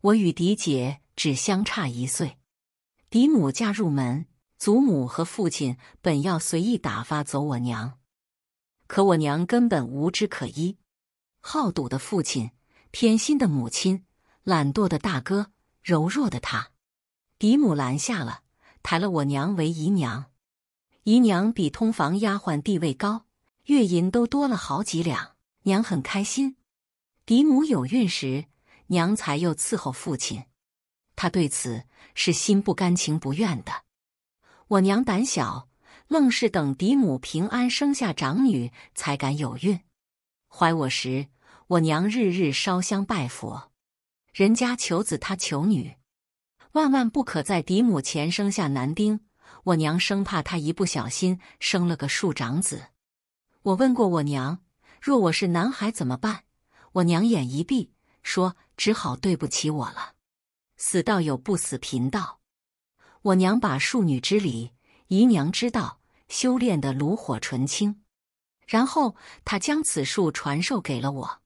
我与嫡姐只相差一岁，嫡母嫁入门，祖母和父亲本要随意打发走我娘，可我娘根本无枝可依。好赌的父亲，偏心的母亲，懒惰的大哥，柔弱的他，嫡母拦下了，抬了我娘为姨娘。姨娘比通房丫鬟地位高，月银都多了好几两，娘很开心。嫡母有孕时。娘才又伺候父亲，他对此是心不甘情不愿的。我娘胆小，愣是等嫡母平安生下长女才敢有孕。怀我时，我娘日日烧香拜佛，人家求子，她求女，万万不可在嫡母前生下男丁。我娘生怕她一不小心生了个庶长子。我问过我娘，若我是男孩怎么办？我娘眼一闭说。只好对不起我了，死道友不死贫道。我娘把庶女之礼、姨娘之道修炼的炉火纯青，然后她将此术传授给了我。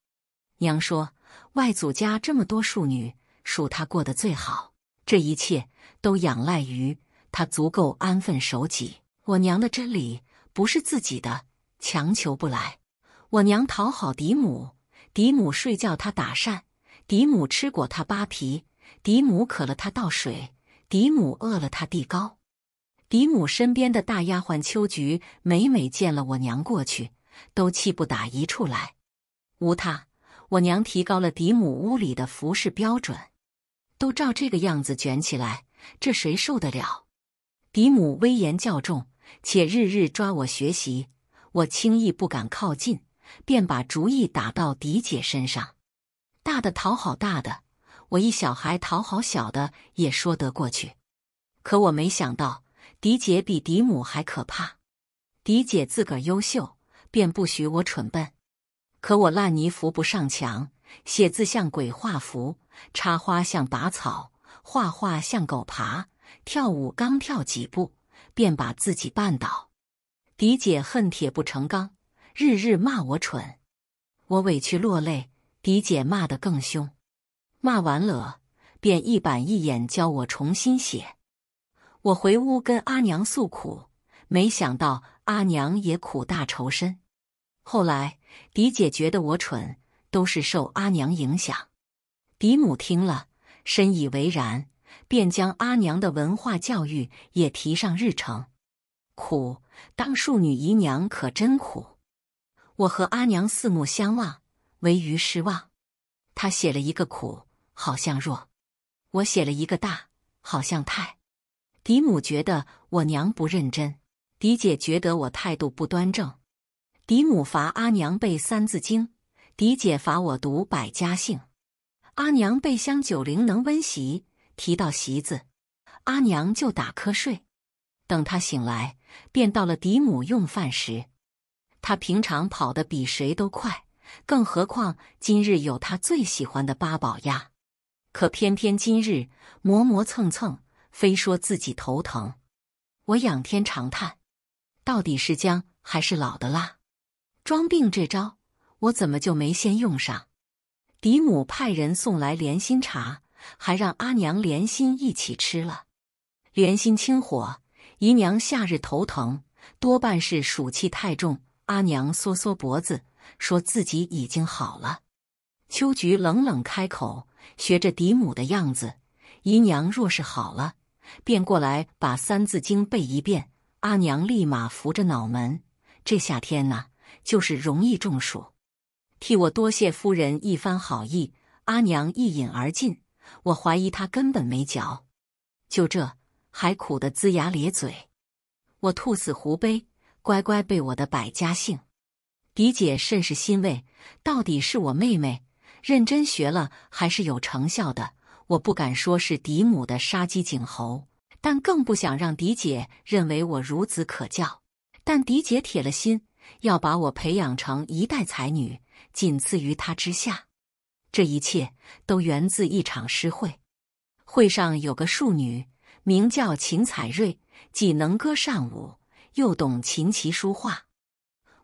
娘说，外祖家这么多庶女，属她过得最好。这一切都仰赖于她足够安分守己。我娘的真理不是自己的，强求不来。我娘讨好嫡母，嫡母睡觉她打扇。嫡母吃果，他扒皮；嫡母渴了，他倒水；嫡母饿了，他递糕。嫡母身边的大丫鬟秋菊，每每见了我娘过去，都气不打一处来。无他，我娘提高了嫡母屋里的服饰标准，都照这个样子卷起来，这谁受得了？嫡母威严较重，且日日抓我学习，我轻易不敢靠近，便把主意打到嫡姐身上。大的讨好大的，我一小孩讨好小的也说得过去。可我没想到，迪姐比迪母还可怕。迪姐自个儿优秀，便不许我蠢笨。可我烂泥扶不上墙，写字像鬼画符，插花像拔草，画画像狗爬，跳舞刚跳几步便把自己绊倒。迪姐恨铁不成钢，日日骂我蠢，我委屈落泪。嫡姐骂得更凶，骂完了便一板一眼教我重新写。我回屋跟阿娘诉苦，没想到阿娘也苦大仇深。后来嫡姐觉得我蠢，都是受阿娘影响。嫡母听了深以为然，便将阿娘的文化教育也提上日程。苦，当庶女姨娘可真苦。我和阿娘四目相望。为余失望，他写了一个苦，好像弱；我写了一个大，好像太。嫡母觉得我娘不认真，嫡姐觉得我态度不端正。嫡母罚阿娘背《三字经》，嫡姐罚我读百家姓。阿娘背香九龄能温席，提到席子，阿娘就打瞌睡。等她醒来，便到了嫡母用饭时。她平常跑得比谁都快。更何况今日有他最喜欢的八宝鸭，可偏偏今日磨磨蹭蹭，非说自己头疼。我仰天长叹，到底是姜还是老的辣？装病这招，我怎么就没先用上？嫡母派人送来莲心茶，还让阿娘莲心一起吃了。莲心清火，姨娘夏日头疼，多半是暑气太重。阿娘缩缩脖子。说自己已经好了，秋菊冷冷开口，学着嫡母的样子：“姨娘若是好了，便过来把《三字经》背一遍。”阿娘立马扶着脑门，这夏天呐，就是容易中暑。替我多谢夫人一番好意，阿娘一饮而尽。我怀疑她根本没嚼，就这还苦的龇牙咧嘴。我兔死狐悲，乖乖背我的《百家姓》。嫡姐甚是欣慰，到底是我妹妹认真学了，还是有成效的？我不敢说是嫡母的杀鸡儆猴，但更不想让嫡姐认为我孺子可教。但嫡姐铁了心要把我培养成一代才女，仅次于她之下。这一切都源自一场诗会。会上有个庶女，名叫秦彩瑞，既能歌善舞，又懂琴棋书画。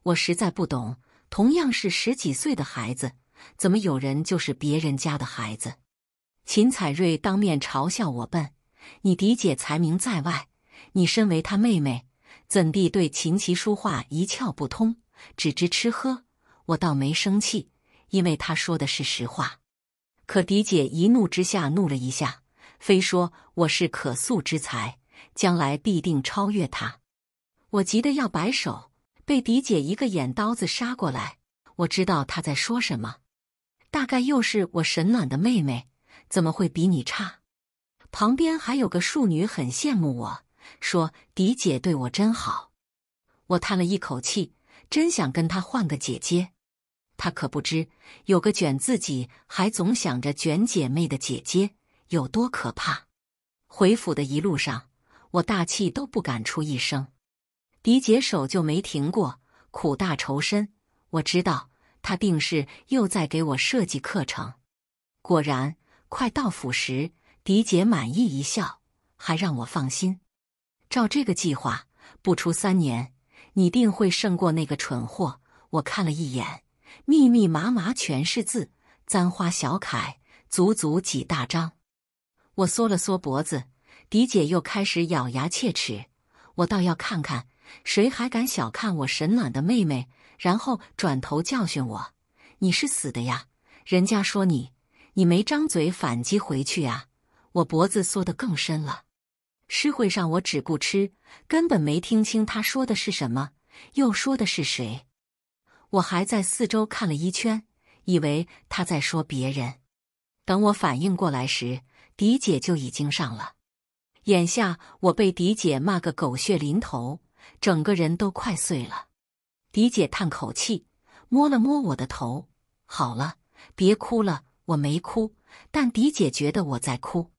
我实在不懂，同样是十几岁的孩子，怎么有人就是别人家的孩子？秦彩瑞当面嘲笑我笨。你嫡姐才名在外，你身为她妹妹，怎地对琴棋书画一窍不通，只知吃喝？我倒没生气，因为他说的是实话。可嫡姐一怒之下怒了一下，非说我是可塑之才，将来必定超越他。我急得要摆手。被狄姐一个眼刀子杀过来，我知道她在说什么，大概又是我沈暖的妹妹，怎么会比你差？旁边还有个庶女很羡慕我，说狄姐对我真好。我叹了一口气，真想跟她换个姐姐。她可不知有个卷自己还总想着卷姐妹的姐姐有多可怕。回府的一路上，我大气都不敢出一声。狄姐手就没停过，苦大仇深。我知道她定是又在给我设计课程。果然，快到府时，狄姐满意一笑，还让我放心。照这个计划，不出三年，你定会胜过那个蠢货。我看了一眼，密密麻麻全是字，簪花小楷，足足几大张。我缩了缩脖子，狄姐又开始咬牙切齿。我倒要看看。谁还敢小看我沈暖的妹妹？然后转头教训我：“你是死的呀！”人家说你，你没张嘴反击回去啊？我脖子缩得更深了。诗会上我只顾吃，根本没听清他说的是什么，又说的是谁。我还在四周看了一圈，以为他在说别人。等我反应过来时，狄姐就已经上了。眼下我被狄姐骂个狗血淋头。整个人都快碎了，嫡姐叹口气，摸了摸我的头：“好了，别哭了，我没哭，但嫡姐觉得我在哭。”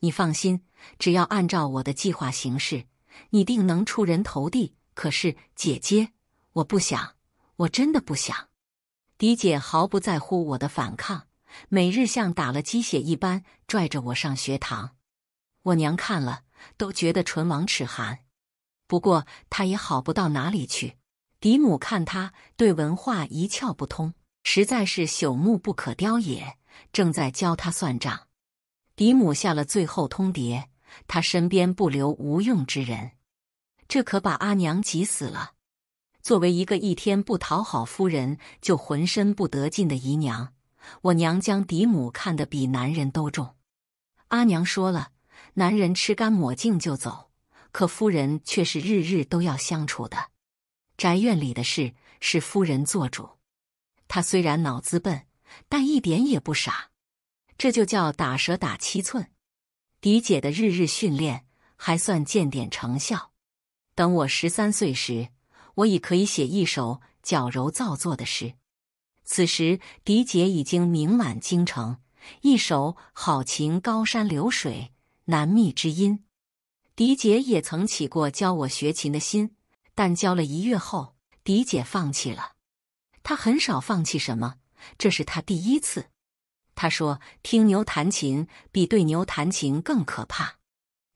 你放心，只要按照我的计划行事，你定能出人头地。可是姐姐，我不想，我真的不想。嫡姐毫不在乎我的反抗，每日像打了鸡血一般拽着我上学堂。我娘看了都觉得唇亡齿寒。不过他也好不到哪里去。嫡母看他对文化一窍不通，实在是朽木不可雕也，正在教他算账。嫡母下了最后通牒，他身边不留无用之人。这可把阿娘急死了。作为一个一天不讨好夫人就浑身不得劲的姨娘，我娘将嫡母看得比男人都重。阿娘说了，男人吃干抹净就走。可夫人却是日日都要相处的，宅院里的事是夫人做主。她虽然脑子笨，但一点也不傻。这就叫打蛇打七寸。狄姐的日日训练还算见点成效。等我十三岁时，我已可以写一首矫揉造作的诗。此时狄姐已经名满京城，一首好琴高山流水难觅知音。迪姐也曾起过教我学琴的心，但教了一月后，迪姐放弃了。她很少放弃什么，这是她第一次。她说：“听牛弹琴比对牛弹琴更可怕。”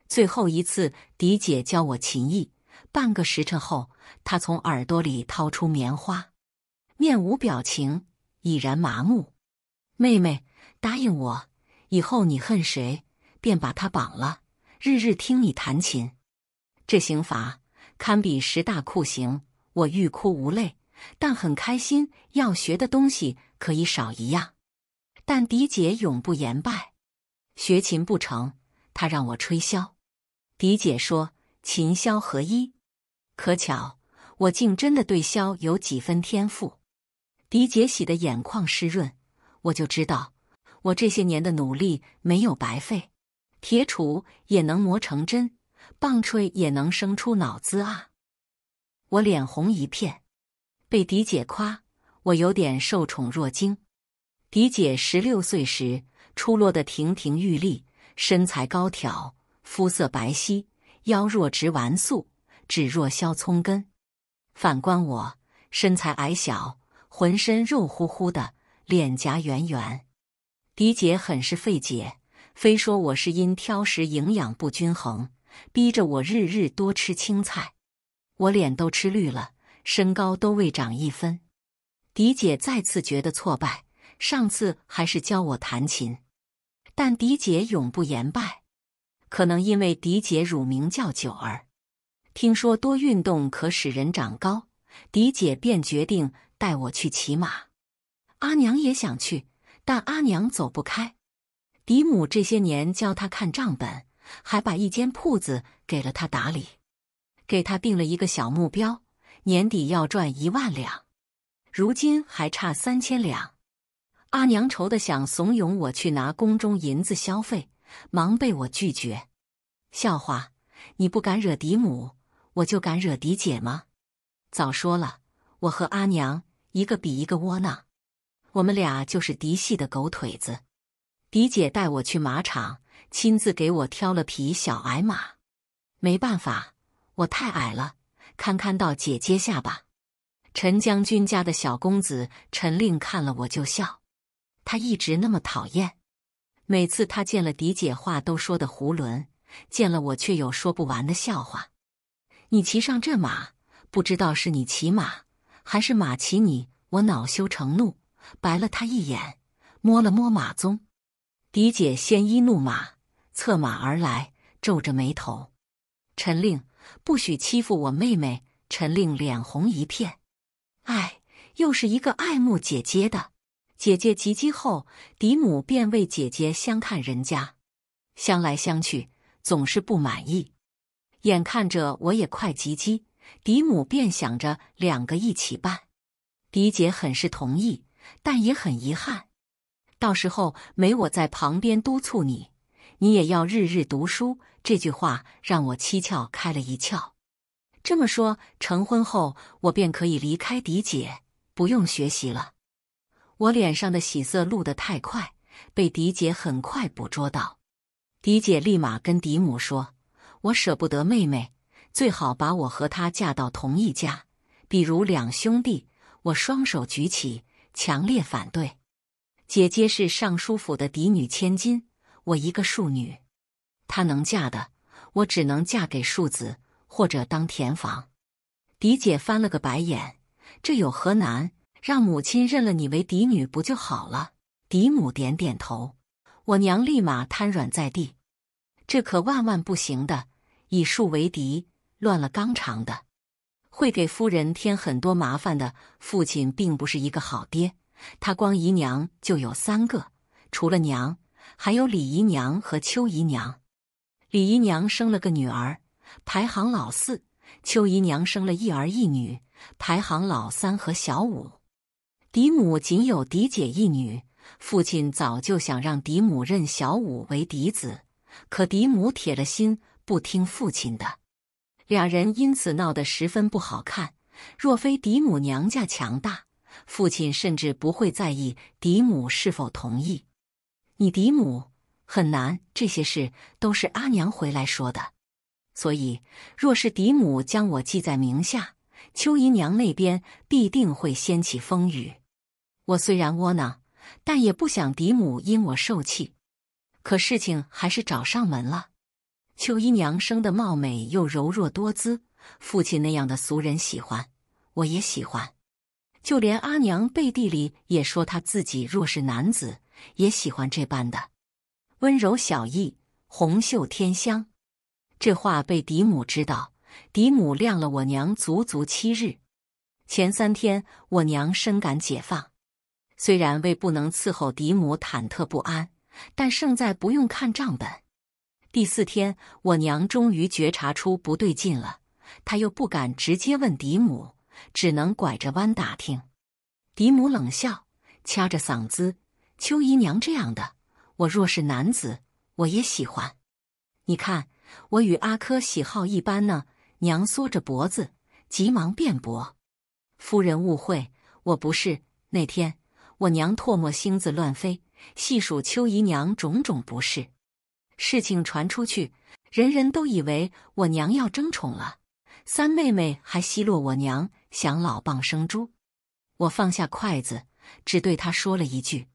最后一次，迪姐教我琴艺，半个时辰后，她从耳朵里掏出棉花，面无表情，已然麻木。妹妹，答应我，以后你恨谁，便把他绑了。日日听你弹琴，这刑罚堪比十大酷刑。我欲哭无泪，但很开心。要学的东西可以少一样，但狄姐永不言败。学琴不成，她让我吹箫。狄姐说：“琴箫合一。”可巧，我竟真的对箫有几分天赋。狄姐喜得眼眶湿润，我就知道，我这些年的努力没有白费。铁杵也能磨成针，棒槌也能生出脑子啊！我脸红一片，被嫡姐夸，我有点受宠若惊。嫡姐十六岁时出落的亭亭玉立，身材高挑，肤色白皙，腰若直纨素，指若削葱根。反观我，身材矮小，浑身肉乎乎的，脸颊圆圆。嫡姐很是费解。非说我是因挑食营养不均衡，逼着我日日多吃青菜，我脸都吃绿了，身高都未长一分。嫡姐再次觉得挫败，上次还是教我弹琴，但嫡姐永不言败。可能因为嫡姐乳名叫九儿，听说多运动可使人长高，嫡姐便决定带我去骑马。阿娘也想去，但阿娘走不开。嫡母这些年教他看账本，还把一间铺子给了他打理，给他定了一个小目标，年底要赚一万两，如今还差三千两。阿娘愁的想怂恿我去拿宫中银子消费，忙被我拒绝。笑话，你不敢惹嫡母，我就敢惹嫡姐吗？早说了，我和阿娘一个比一个窝囊，我们俩就是嫡系的狗腿子。嫡姐带我去马场，亲自给我挑了匹小矮马。没办法，我太矮了，堪堪到姐姐下巴。陈将军家的小公子陈令看了我就笑，他一直那么讨厌。每次他见了狄姐，话都说的囫囵；见了我，却有说不完的笑话。你骑上这马，不知道是你骑马，还是马骑你。我恼羞成怒，白了他一眼，摸了摸马鬃。狄姐鲜衣怒马，策马而来，皱着眉头。陈令不许欺负我妹妹。陈令脸红一片。哎，又是一个爱慕姐姐的。姐姐及笄后，嫡母便为姐姐相看人家，相来相去总是不满意。眼看着我也快及笄，嫡母便想着两个一起办。狄姐很是同意，但也很遗憾。到时候没我在旁边督促你，你也要日日读书。这句话让我七窍开了一窍。这么说，成婚后我便可以离开嫡姐，不用学习了。我脸上的喜色露得太快，被嫡姐很快捕捉到。嫡姐立马跟嫡母说：“我舍不得妹妹，最好把我和她嫁到同一家，比如两兄弟。”我双手举起，强烈反对。姐姐是尚书府的嫡女千金，我一个庶女，她能嫁的，我只能嫁给庶子或者当田房。嫡姐翻了个白眼，这有何难？让母亲认了你为嫡女不就好了？嫡母点点头，我娘立马瘫软在地，这可万万不行的，以庶为嫡，乱了纲常的，会给夫人添很多麻烦的。父亲并不是一个好爹。他光姨娘就有三个，除了娘，还有李姨娘和邱姨娘。李姨娘生了个女儿，排行老四；邱姨娘生了一儿一女，排行老三和小五。嫡母仅有嫡姐一女，父亲早就想让嫡母认小五为嫡子，可嫡母铁了心不听父亲的，俩人因此闹得十分不好看。若非嫡母娘家强大。父亲甚至不会在意嫡母是否同意，你嫡母很难这些事都是阿娘回来说的，所以若是嫡母将我记在名下，秋姨娘那边必定会掀起风雨。我虽然窝囊，但也不想嫡母因我受气，可事情还是找上门了。秋姨娘生的貌美又柔弱多姿，父亲那样的俗人喜欢，我也喜欢。就连阿娘背地里也说，她自己若是男子，也喜欢这般的温柔小意、红袖添香。这话被嫡母知道，嫡母晾了我娘足足七日。前三天，我娘深感解放，虽然为不能伺候嫡母忐忑不安，但胜在不用看账本。第四天，我娘终于觉察出不对劲了，她又不敢直接问嫡母。只能拐着弯打听。嫡母冷笑，掐着嗓子：“秋姨娘这样的，我若是男子，我也喜欢。你看，我与阿珂喜好一般呢。”娘缩着脖子，急忙辩驳：“夫人误会，我不是。那天我娘唾沫星子乱飞，细数秋姨娘种种不是。事情传出去，人人都以为我娘要争宠了。三妹妹还奚落我娘。”想老蚌生猪，我放下筷子，只对他说了一句：“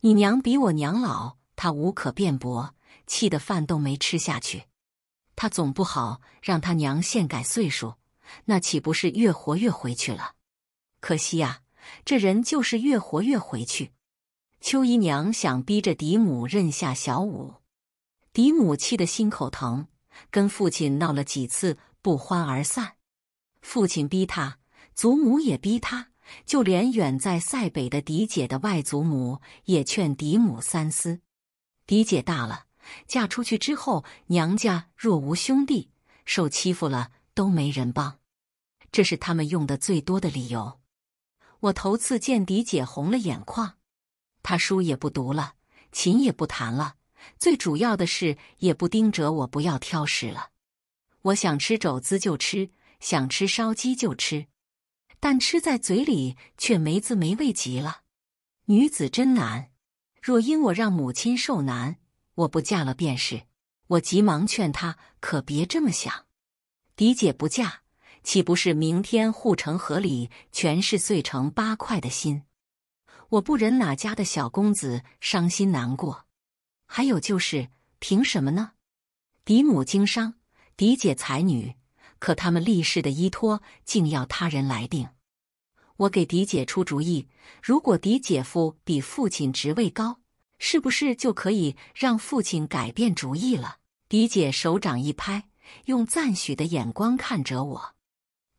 你娘比我娘老。”他无可辩驳，气得饭都没吃下去。他总不好让他娘现改岁数，那岂不是越活越回去了？可惜呀，这人就是越活越回去。邱姨娘想逼着嫡母认下小五，嫡母气得心口疼，跟父亲闹了几次，不欢而散。父亲逼他，祖母也逼他，就连远在塞北的嫡姐的外祖母也劝嫡母三思。嫡姐大了，嫁出去之后，娘家若无兄弟，受欺负了都没人帮，这是他们用的最多的理由。我头次见嫡姐红了眼眶，她书也不读了，琴也不弹了，最主要的是也不盯着我不要挑食了。我想吃肘子就吃。想吃烧鸡就吃，但吃在嘴里却没滋没味，极了。女子真难。若因我让母亲受难，我不嫁了便是。我急忙劝她，可别这么想。嫡姐不嫁，岂不是明天护城河里全是碎成八块的心？我不忍哪家的小公子伤心难过。还有就是，凭什么呢？嫡母经商，嫡姐才女。可他们立誓的依托竟要他人来定，我给狄姐出主意：如果狄姐夫比父亲职位高，是不是就可以让父亲改变主意了？狄姐手掌一拍，用赞许的眼光看着我：“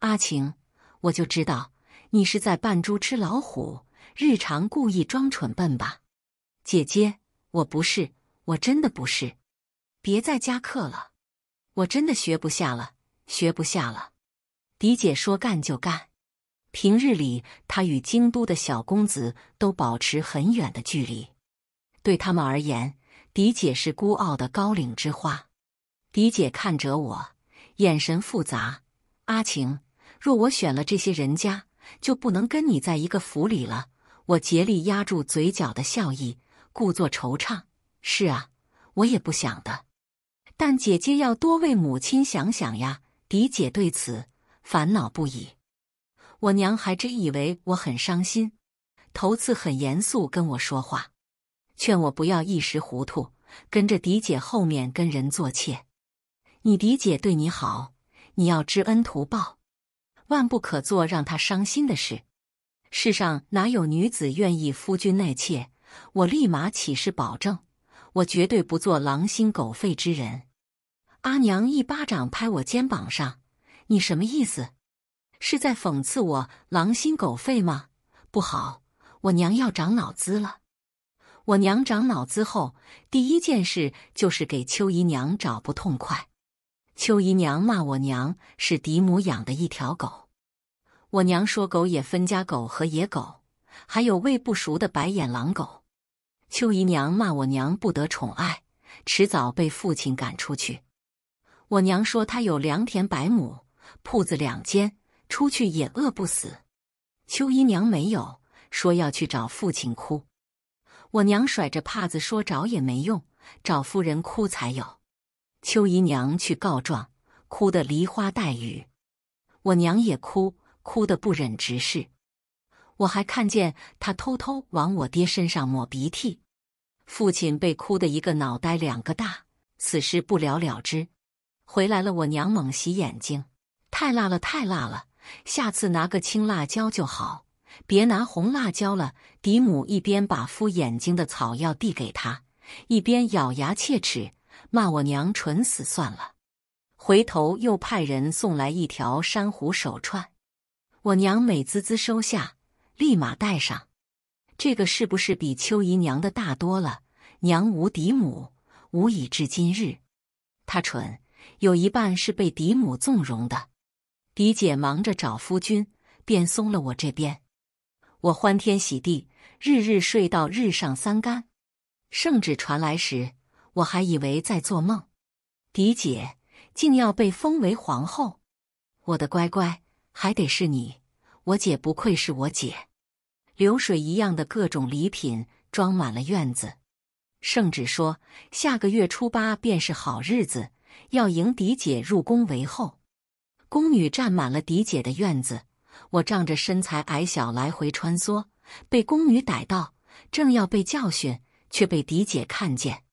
阿晴，我就知道你是在扮猪吃老虎，日常故意装蠢笨吧？”姐姐，我不是，我真的不是，别再加课了，我真的学不下了。学不下了，嫡姐说干就干。平日里，她与京都的小公子都保持很远的距离。对他们而言，嫡姐是孤傲的高岭之花。嫡姐看着我，眼神复杂。阿晴，若我选了这些人家，就不能跟你在一个府里了。我竭力压住嘴角的笑意，故作惆怅。是啊，我也不想的。但姐姐要多为母亲想想呀。狄姐对此烦恼不已，我娘还真以为我很伤心，头次很严肃跟我说话，劝我不要一时糊涂跟着狄姐后面跟人做妾。你狄姐对你好，你要知恩图报，万不可做让她伤心的事。世上哪有女子愿意夫君纳妾？我立马起誓保证，我绝对不做狼心狗肺之人。阿娘一巴掌拍我肩膀上，你什么意思？是在讽刺我狼心狗肺吗？不好，我娘要长脑子了。我娘长脑子后，第一件事就是给邱姨娘找不痛快。邱姨娘骂我娘是嫡母养的一条狗，我娘说狗也分家狗和野狗，还有喂不熟的白眼狼狗。邱姨娘骂我娘不得宠爱，迟早被父亲赶出去。我娘说她有良田百亩，铺子两间，出去也饿不死。秋姨娘没有，说要去找父亲哭。我娘甩着帕子说：“找也没用，找夫人哭才有。”秋姨娘去告状，哭得梨花带雨。我娘也哭，哭得不忍直视。我还看见她偷偷往我爹身上抹鼻涕。父亲被哭得一个脑袋两个大，此事不了了之。回来了，我娘猛洗眼睛，太辣了，太辣了！下次拿个青辣椒就好，别拿红辣椒了。嫡母一边把敷眼睛的草药递给他，一边咬牙切齿骂我娘蠢死算了。回头又派人送来一条珊瑚手串，我娘美滋滋收下，立马戴上。这个是不是比秋姨娘的大多了？娘无嫡母，无以至今日，她蠢。有一半是被嫡母纵容的，嫡姐忙着找夫君，便松了我这边。我欢天喜地，日日睡到日上三竿。圣旨传来时，我还以为在做梦，嫡姐竟要被封为皇后！我的乖乖，还得是你，我姐不愧是我姐。流水一样的各种礼品装满了院子。圣旨说，下个月初八便是好日子。要迎狄姐入宫为后，宫女站满了狄姐的院子。我仗着身材矮小，来回穿梭，被宫女逮到，正要被教训，却被狄姐看见。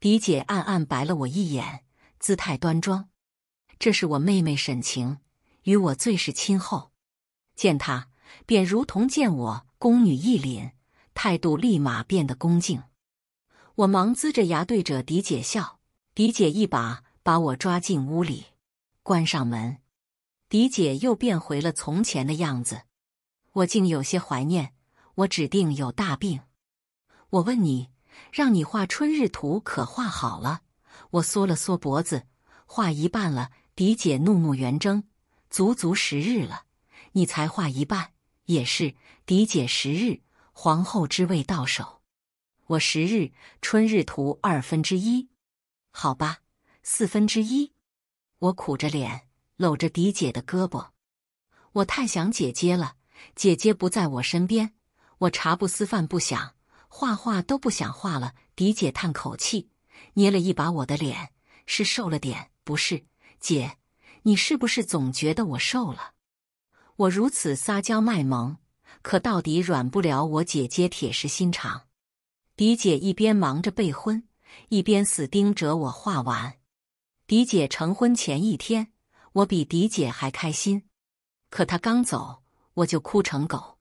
狄姐暗暗白了我一眼，姿态端庄。这是我妹妹沈晴，与我最是亲厚。见她，便如同见我。宫女一凛，态度立马变得恭敬。我忙龇着牙对着狄姐笑，狄姐一把。把我抓进屋里，关上门，嫡姐又变回了从前的样子。我竟有些怀念。我指定有大病。我问你，让你画春日图，可画好了？我缩了缩脖子，画一半了。嫡姐怒目圆睁，足足十日了，你才画一半。也是，狄姐十日，皇后之位到手，我十日春日图二分之一，好吧。四分之一，我苦着脸搂着迪姐的胳膊，我太想姐姐了，姐姐不在我身边，我茶不思饭不想，画画都不想画了。迪姐叹口气，捏了一把我的脸，是瘦了点，不是？姐，你是不是总觉得我瘦了？我如此撒娇卖萌，可到底软不了我姐姐铁石心肠。迪姐一边忙着备婚，一边死盯着我画完。迪姐成婚前一天，我比迪姐还开心。可她刚走，我就哭成狗。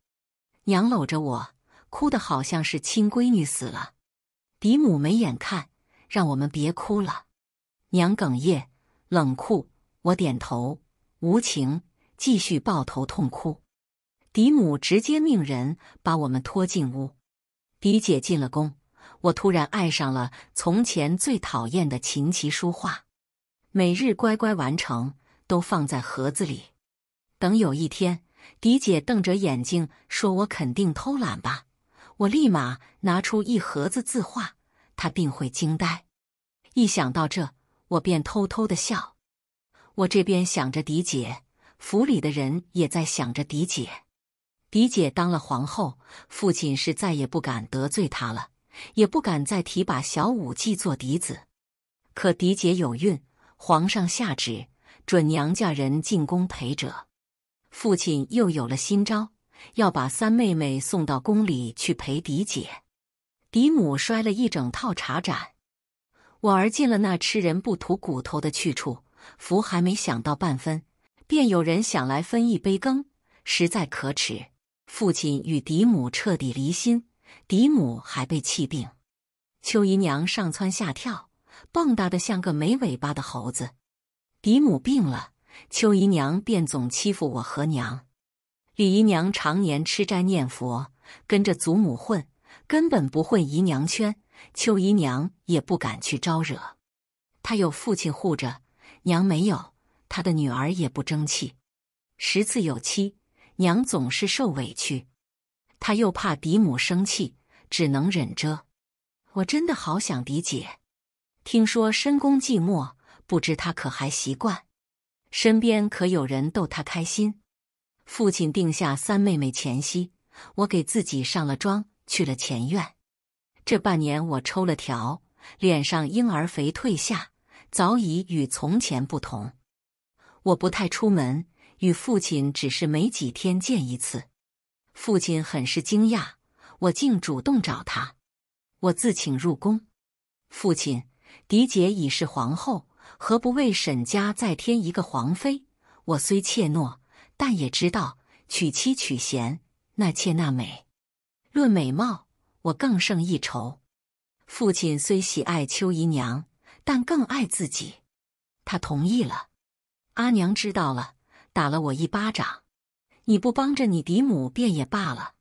娘搂着我，哭的好像是亲闺女死了。嫡母没眼看，让我们别哭了。娘哽咽，冷酷。我点头，无情，继续抱头痛哭。嫡母直接命人把我们拖进屋。嫡姐进了宫，我突然爱上了从前最讨厌的琴棋书画。每日乖乖完成，都放在盒子里。等有一天，嫡姐瞪着眼睛说：“我肯定偷懒吧？”我立马拿出一盒子字画，她定会惊呆。一想到这，我便偷偷的笑。我这边想着嫡姐，府里的人也在想着嫡姐。嫡姐当了皇后，父亲是再也不敢得罪她了，也不敢再提拔小武技做嫡子。可嫡姐有孕。皇上下旨准娘家人进宫陪者，父亲又有了新招，要把三妹妹送到宫里去陪嫡姐。嫡母摔了一整套茶盏，我儿进了那吃人不吐骨头的去处，福还没想到半分，便有人想来分一杯羹，实在可耻。父亲与嫡母彻底离心，嫡母还被气病。秋姨娘上蹿下跳。蹦跶的像个没尾巴的猴子。嫡母病了，秋姨娘便总欺负我和娘。李姨娘常年吃斋念佛，跟着祖母混，根本不混姨娘圈。秋姨娘也不敢去招惹。她有父亲护着，娘没有，她的女儿也不争气。十次有七，娘总是受委屈。她又怕嫡母生气，只能忍着。我真的好想嫡姐。听说深宫寂寞，不知他可还习惯？身边可有人逗他开心？父亲定下三妹妹前夕，我给自己上了妆，去了前院。这半年我抽了条，脸上婴儿肥褪下，早已与从前不同。我不太出门，与父亲只是没几天见一次。父亲很是惊讶，我竟主动找他。我自请入宫，父亲。嫡姐已是皇后，何不为沈家再添一个皇妃？我虽怯懦，但也知道娶妻娶贤，纳妾纳美。论美貌，我更胜一筹。父亲虽喜爱秋姨娘，但更爱自己。他同意了。阿娘知道了，打了我一巴掌。你不帮着你嫡母便也罢了，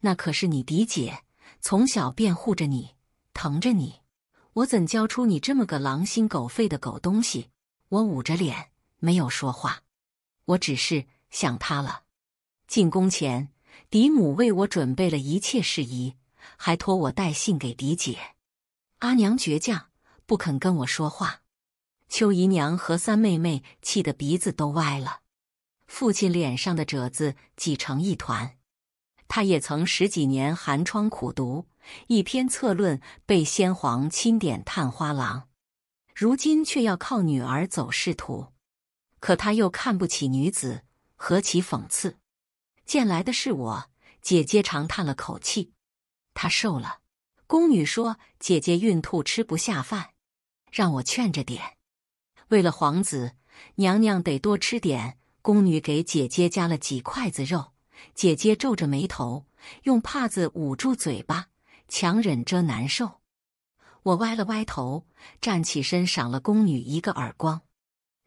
那可是你嫡姐，从小便护着你，疼着你。我怎教出你这么个狼心狗肺的狗东西？我捂着脸没有说话，我只是想他了。进宫前，嫡母为我准备了一切事宜，还托我带信给嫡姐。阿娘倔强，不肯跟我说话。秋姨娘和三妹妹气得鼻子都歪了。父亲脸上的褶子挤成一团。他也曾十几年寒窗苦读，一篇策论被先皇钦点探花郎，如今却要靠女儿走仕途，可他又看不起女子，何其讽刺！见来的是我，姐姐长叹了口气，她瘦了。宫女说：“姐姐孕吐吃不下饭，让我劝着点。为了皇子，娘娘得多吃点。”宫女给姐姐夹了几筷子肉。姐姐皱着眉头，用帕子捂住嘴巴，强忍着难受。我歪了歪头，站起身，赏了宫女一个耳光。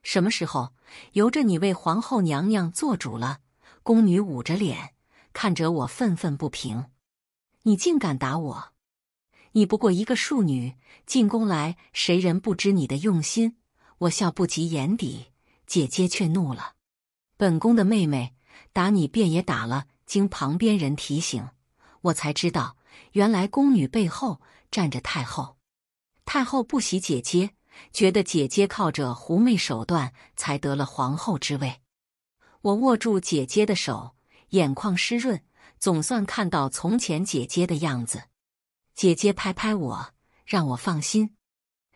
什么时候由着你为皇后娘娘做主了？宫女捂着脸，看着我，愤愤不平：“你竟敢打我！你不过一个庶女，进宫来，谁人不知你的用心？”我笑不及眼底，姐姐却怒了：“本宫的妹妹！”打你便也打了。经旁边人提醒，我才知道，原来宫女背后站着太后。太后不喜姐姐，觉得姐姐靠着狐媚手段才得了皇后之位。我握住姐姐的手，眼眶湿润，总算看到从前姐姐的样子。姐姐拍拍我，让我放心。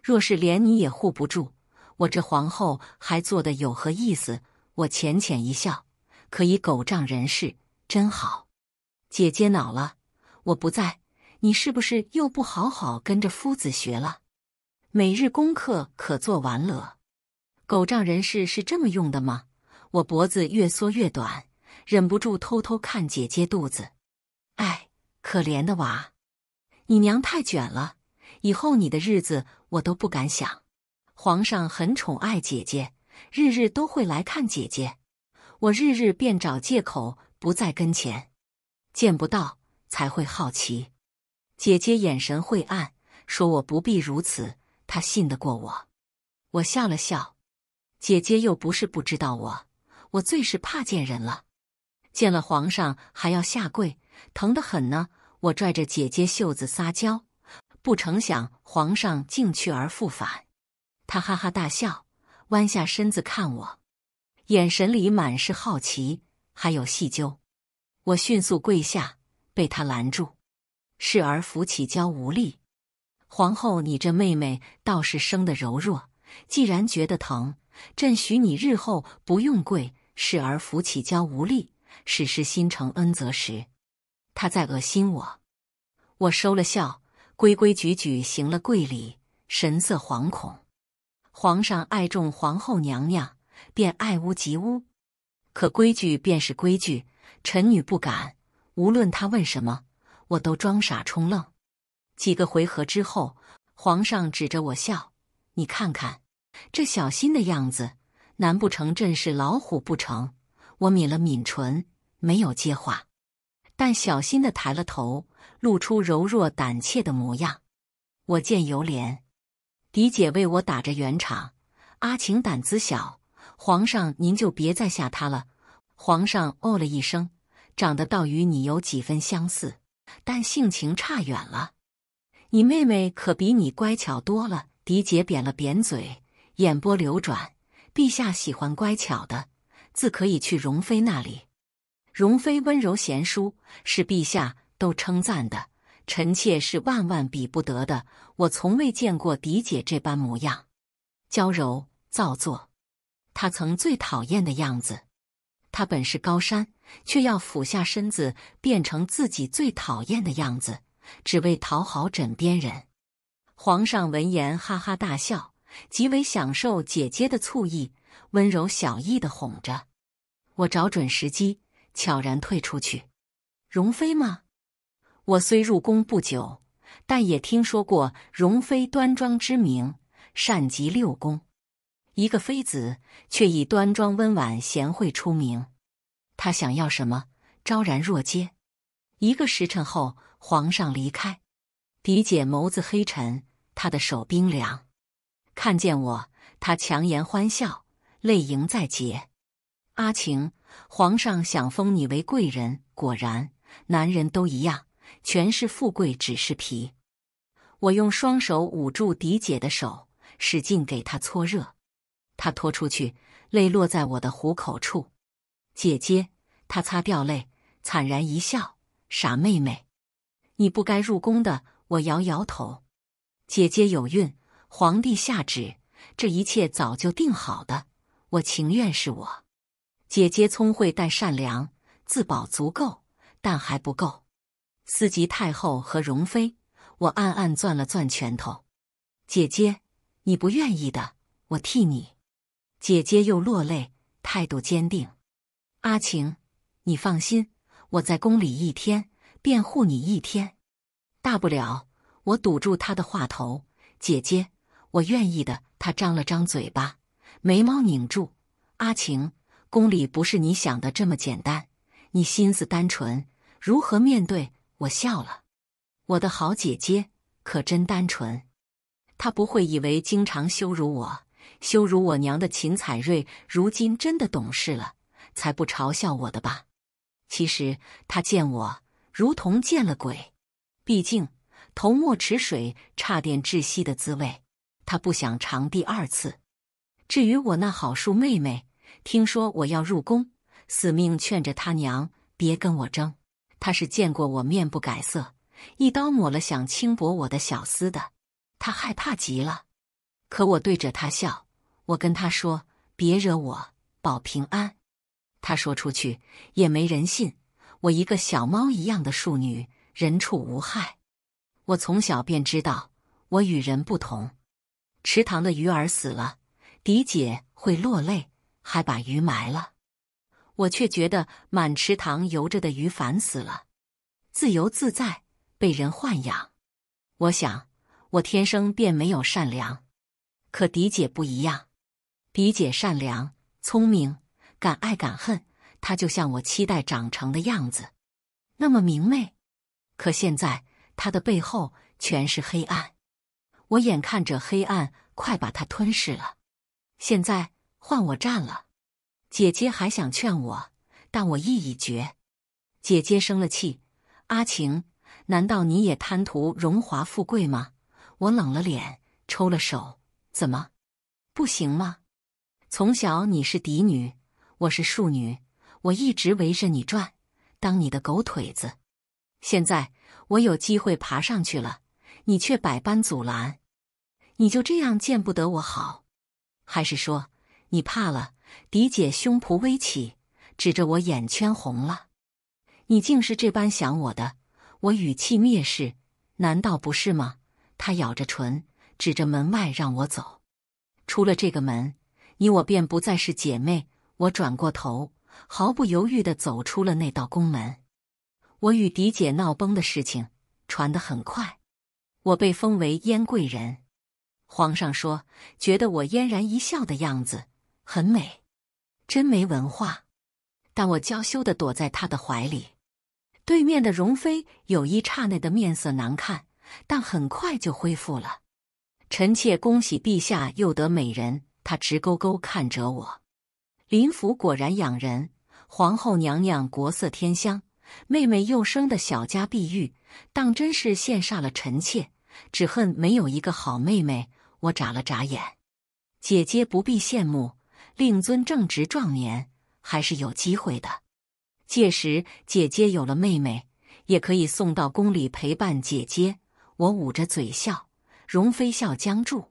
若是连你也护不住，我这皇后还做的有何意思？我浅浅一笑。可以狗仗人势，真好。姐姐恼了，我不在，你是不是又不好好跟着夫子学了？每日功课可做完了？狗仗人势是这么用的吗？我脖子越缩越短，忍不住偷偷看姐姐肚子。哎，可怜的娃，你娘太卷了，以后你的日子我都不敢想。皇上很宠爱姐姐，日日都会来看姐姐。我日日便找借口不在跟前，见不到才会好奇。姐姐眼神晦暗，说我不必如此，她信得过我。我笑了笑，姐姐又不是不知道我，我最是怕见人了，见了皇上还要下跪，疼得很呢。我拽着姐姐袖子撒娇，不成想皇上竟去而复返，他哈哈大笑，弯下身子看我。眼神里满是好奇，还有细究。我迅速跪下，被他拦住，侍儿扶起，娇无力。皇后，你这妹妹倒是生的柔弱，既然觉得疼，朕许你日后不用跪。侍儿扶起，娇无力，始是心承恩泽时。他在恶心我，我收了笑，规规矩矩行了跪礼，神色惶恐。皇上爱重皇后娘娘。便爱屋及乌，可规矩便是规矩，臣女不敢。无论他问什么，我都装傻充愣。几个回合之后，皇上指着我笑：“你看看这小心的样子，难不成朕是老虎不成？”我抿了抿唇，没有接话，但小心的抬了头，露出柔弱胆怯的模样。我见犹怜，狄姐为我打着圆场，阿晴胆子小。皇上，您就别再吓她了。皇上哦了一声，长得倒与你有几分相似，但性情差远了。你妹妹可比你乖巧多了。狄姐扁了扁嘴，眼波流转。陛下喜欢乖巧的，自可以去容妃那里。容妃温柔贤淑，是陛下都称赞的，臣妾是万万比不得的。我从未见过狄姐这般模样，娇柔造作。他曾最讨厌的样子，他本是高山，却要俯下身子，变成自己最讨厌的样子，只为讨好枕边人。皇上闻言哈哈大笑，极为享受姐姐的醋意，温柔小意的哄着我。找准时机，悄然退出去。容妃吗？我虽入宫不久，但也听说过容妃端庄之名，善及六宫。一个妃子却以端庄温婉贤惠出名，她想要什么昭然若揭。一个时辰后，皇上离开，狄姐眸子黑沉，她的手冰凉。看见我，她强颜欢笑，泪盈在睫。阿晴，皇上想封你为贵人，果然，男人都一样，全是富贵只是皮。我用双手捂住狄姐的手，使劲给她搓热。他拖出去，泪落在我的虎口处。姐姐，他擦掉泪，惨然一笑：“傻妹妹，你不该入宫的。”我摇摇头。姐姐有孕，皇帝下旨，这一切早就定好的。我情愿是我。姐姐聪慧但善良，自保足够，但还不够。司极太后和容妃，我暗暗攥了攥拳头。姐姐，你不愿意的，我替你。姐姐又落泪，态度坚定。阿晴，你放心，我在宫里一天，便护你一天。大不了，我堵住他的话头。姐姐，我愿意的。他张了张嘴巴，眉毛拧住。阿晴，宫里不是你想的这么简单。你心思单纯，如何面对？我笑了，我的好姐姐，可真单纯。她不会以为经常羞辱我。羞辱我娘的秦彩瑞，如今真的懂事了，才不嘲笑我的吧？其实他见我如同见了鬼，毕竟头没池水差点窒息的滋味，他不想尝第二次。至于我那好叔妹妹，听说我要入宫，死命劝着他娘别跟我争。他是见过我面不改色，一刀抹了想轻薄我的小厮的，他害怕极了。可我对着他笑，我跟他说：“别惹我，保平安。”他说出去也没人信。我一个小猫一样的庶女人畜无害。我从小便知道，我与人不同。池塘的鱼儿死了，嫡姐会落泪，还把鱼埋了。我却觉得满池塘游着的鱼烦死了，自由自在，被人豢养。我想，我天生便没有善良。可狄姐不一样，狄姐善良、聪明、敢爱敢恨，她就像我期待长成的样子，那么明媚。可现在她的背后全是黑暗，我眼看着黑暗快把她吞噬了。现在换我站了，姐姐还想劝我，但我意已决。姐姐生了气，阿晴，难道你也贪图荣华富贵吗？我冷了脸，抽了手。怎么，不行吗？从小你是嫡女，我是庶女，我一直围着你转，当你的狗腿子。现在我有机会爬上去了，你却百般阻拦，你就这样见不得我好？还是说你怕了？嫡姐胸脯微起，指着我，眼圈红了。你竟是这般想我的？我语气蔑视，难道不是吗？她咬着唇。指着门外让我走，出了这个门，你我便不再是姐妹。我转过头，毫不犹豫地走出了那道宫门。我与嫡姐闹崩的事情传得很快，我被封为燕贵人。皇上说，觉得我嫣然一笑的样子很美，真没文化。但我娇羞地躲在他的怀里。对面的容妃有一刹那的面色难看，但很快就恢复了。臣妾恭喜陛下又得美人。她直勾勾看着我，林府果然养人。皇后娘娘国色天香，妹妹又生的小家碧玉，当真是羡煞了臣妾。只恨没有一个好妹妹。我眨了眨眼，姐姐不必羡慕，令尊正值壮年，还是有机会的。届时姐姐有了妹妹，也可以送到宫里陪伴姐姐。我捂着嘴笑。容妃笑僵住，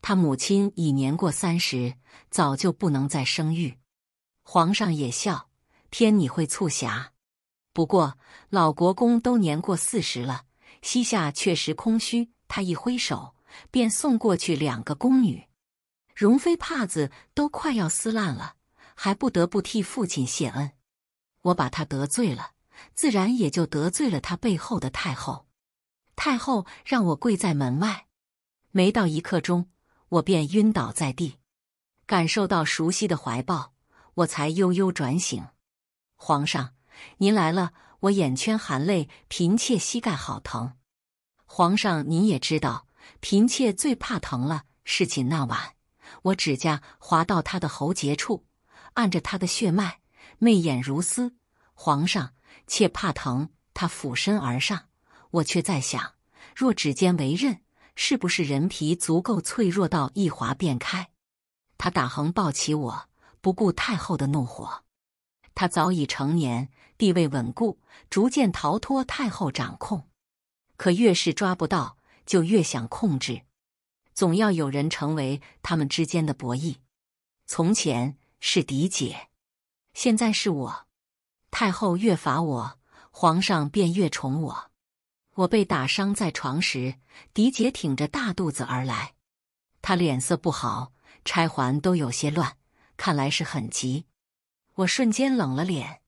她母亲已年过三十，早就不能再生育。皇上也笑，天你会促狭。不过老国公都年过四十了，膝下确实空虚。他一挥手，便送过去两个宫女。容妃帕子都快要撕烂了，还不得不替父亲谢恩。我把他得罪了，自然也就得罪了他背后的太后。太后让我跪在门外，没到一刻钟，我便晕倒在地。感受到熟悉的怀抱，我才悠悠转醒。皇上，您来了，我眼圈含泪，嫔妾膝盖好疼。皇上，您也知道，嫔妾最怕疼了。侍寝那晚，我指甲划到他的喉结处，按着他的血脉，媚眼如丝。皇上，妾怕疼。他俯身而上。我却在想，若指尖为刃，是不是人皮足够脆弱到一划便开？他打横抱起我，不顾太后的怒火。他早已成年，地位稳固，逐渐逃脱太后掌控。可越是抓不到，就越想控制。总要有人成为他们之间的博弈。从前是嫡姐，现在是我。太后越罚我，皇上便越宠我。我被打伤在床时，狄姐挺着大肚子而来，她脸色不好，钗环都有些乱，看来是很急。我瞬间冷了脸。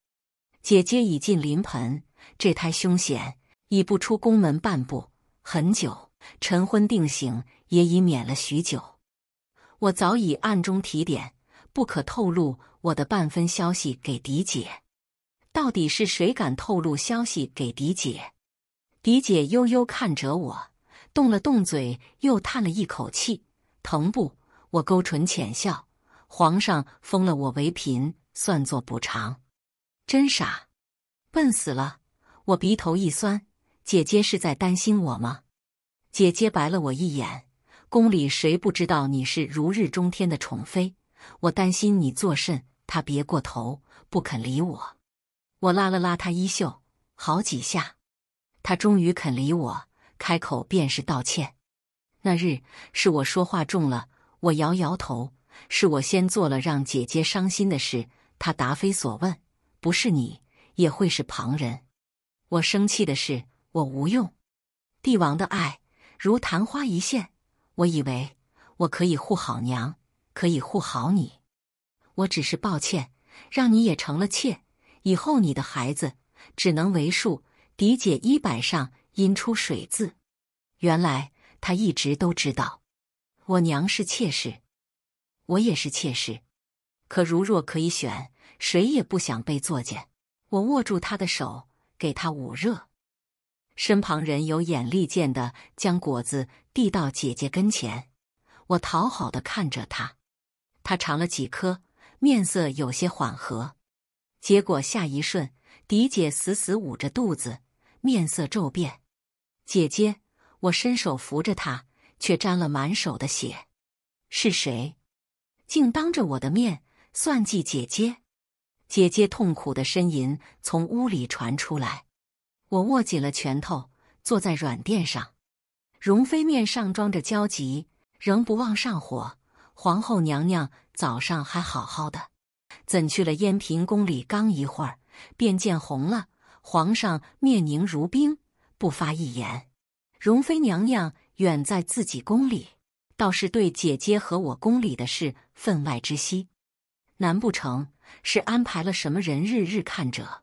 姐姐已进临盆，这胎凶险，已不出宫门半步，很久，晨昏定省也已免了许久。我早已暗中提点，不可透露我的半分消息给狄姐。到底是谁敢透露消息给狄姐？狄姐悠悠看着我，动了动嘴，又叹了一口气：“疼不？”我勾唇浅笑：“皇上封了我为嫔，算作补偿。”“真傻，笨死了！”我鼻头一酸：“姐姐是在担心我吗？”姐姐白了我一眼：“宫里谁不知道你是如日中天的宠妃？我担心你作甚？”她别过头，不肯理我。我拉了拉她衣袖，好几下。他终于肯理我，开口便是道歉。那日是我说话重了，我摇摇头，是我先做了让姐姐伤心的事。他答非所问，不是你，也会是旁人。我生气的是，我无用。帝王的爱如昙花一现，我以为我可以护好娘，可以护好你。我只是抱歉，让你也成了妾。以后你的孩子只能为庶。狄姐衣摆上印出水渍，原来她一直都知道，我娘是妾室，我也是妾室。可如若可以选，谁也不想被作践。我握住她的手，给她捂热。身旁人有眼力见的将果子递到姐姐跟前，我讨好的看着她。她尝了几颗，面色有些缓和。结果下一瞬，狄姐死死捂着肚子。面色骤变，姐姐，我伸手扶着她，却沾了满手的血。是谁？竟当着我的面算计姐姐？姐姐痛苦的呻吟从屋里传出来。我握紧了拳头，坐在软垫上。容妃面上装着焦急，仍不忘上火。皇后娘娘早上还好好的，怎去了燕嫔宫里？刚一会儿，便见红了。皇上面凝如冰，不发一言。容妃娘娘远在自己宫里，倒是对姐姐和我宫里的事分外知悉。难不成是安排了什么人日日看者？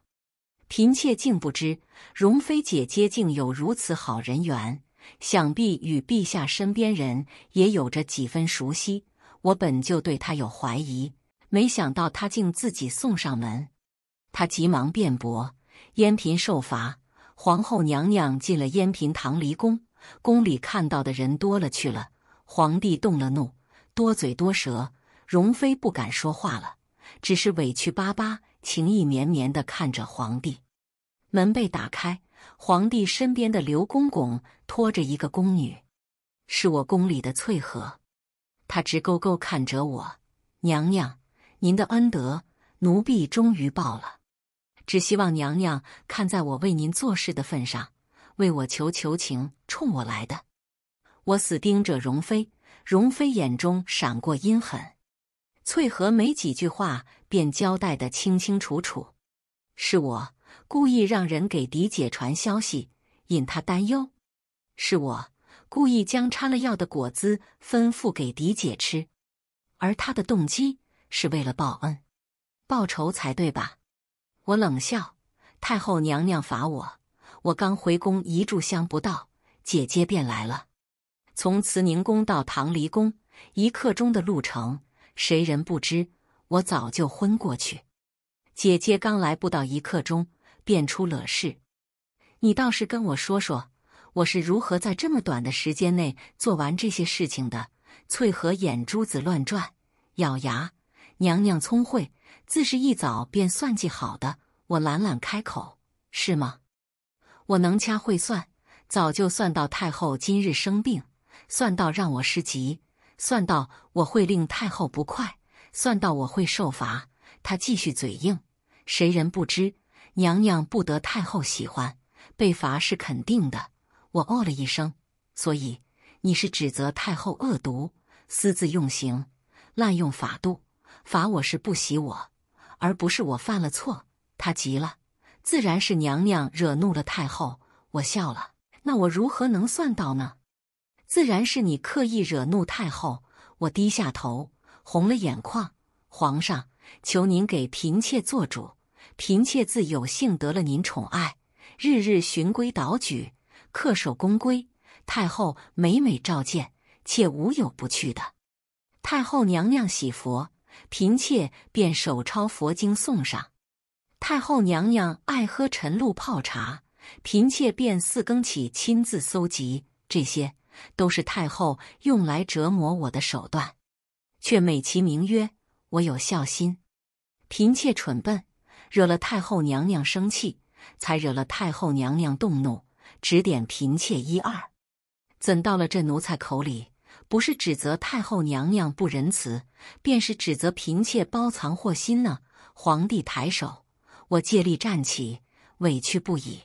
嫔妾竟不知，容妃姐姐竟有如此好人缘，想必与陛下身边人也有着几分熟悉。我本就对她有怀疑，没想到她竟自己送上门。她急忙辩驳。燕嫔受罚，皇后娘娘进了燕嫔堂离宫，宫里看到的人多了去了。皇帝动了怒，多嘴多舌，容妃不敢说话了，只是委屈巴巴、情意绵绵的看着皇帝。门被打开，皇帝身边的刘公公拖着一个宫女，是我宫里的翠荷。她直勾勾看着我，娘娘，您的恩德，奴婢终于报了。只希望娘娘看在我为您做事的份上，为我求求情，冲我来的。我死盯着荣妃，荣妃眼中闪过阴狠。翠荷没几句话便交代的清清楚楚：是我故意让人给狄姐传消息，引她担忧；是我故意将掺了药的果子吩咐给狄姐吃，而她的动机是为了报恩、报仇才对吧？我冷笑，太后娘娘罚我。我刚回宫一炷香不到，姐姐便来了。从慈宁宫到唐离宫，一刻钟的路程，谁人不知？我早就昏过去。姐姐刚来不到一刻钟，便出了事。你倒是跟我说说，我是如何在这么短的时间内做完这些事情的？翠荷眼珠子乱转，咬牙，娘娘聪慧。自是一早便算计好的，我懒懒开口，是吗？我能掐会算，早就算到太后今日生病，算到让我失吉，算到我会令太后不快，算到我会受罚。他继续嘴硬，谁人不知，娘娘不得太后喜欢，被罚是肯定的。我哦了一声，所以你是指责太后恶毒，私自用刑，滥用法度，罚我是不喜我。而不是我犯了错，她急了，自然是娘娘惹怒了太后。我笑了，那我如何能算到呢？自然是你刻意惹怒太后。我低下头，红了眼眶，皇上，求您给嫔妾做主。嫔妾自有幸得了您宠爱，日日循规蹈矩，恪守宫规。太后每每召见，妾无有不去的。太后娘娘喜佛。嫔妾便手抄佛经送上，太后娘娘爱喝晨露泡茶，嫔妾便四更起亲自搜集，这些都是太后用来折磨我的手段，却美其名曰我有孝心。嫔妾蠢笨，惹了太后娘娘生气，才惹了太后娘娘动怒，指点嫔妾一二，怎到了这奴才口里？不是指责太后娘娘不仁慈，便是指责嫔妾包藏祸心呢。皇帝抬手，我借力站起，委屈不已。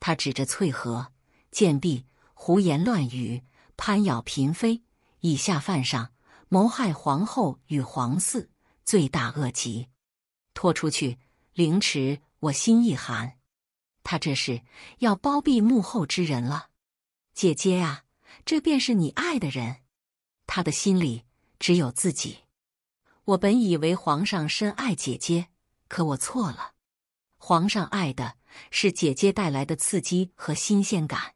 他指着翠和，贱婢胡言乱语，攀咬嫔妃，以下犯上，谋害皇后与皇嗣，罪大恶极，拖出去凌迟。我心一寒，他这是要包庇幕后之人了。姐姐呀，这便是你爱的人。他的心里只有自己。我本以为皇上深爱姐姐，可我错了。皇上爱的是姐姐带来的刺激和新鲜感。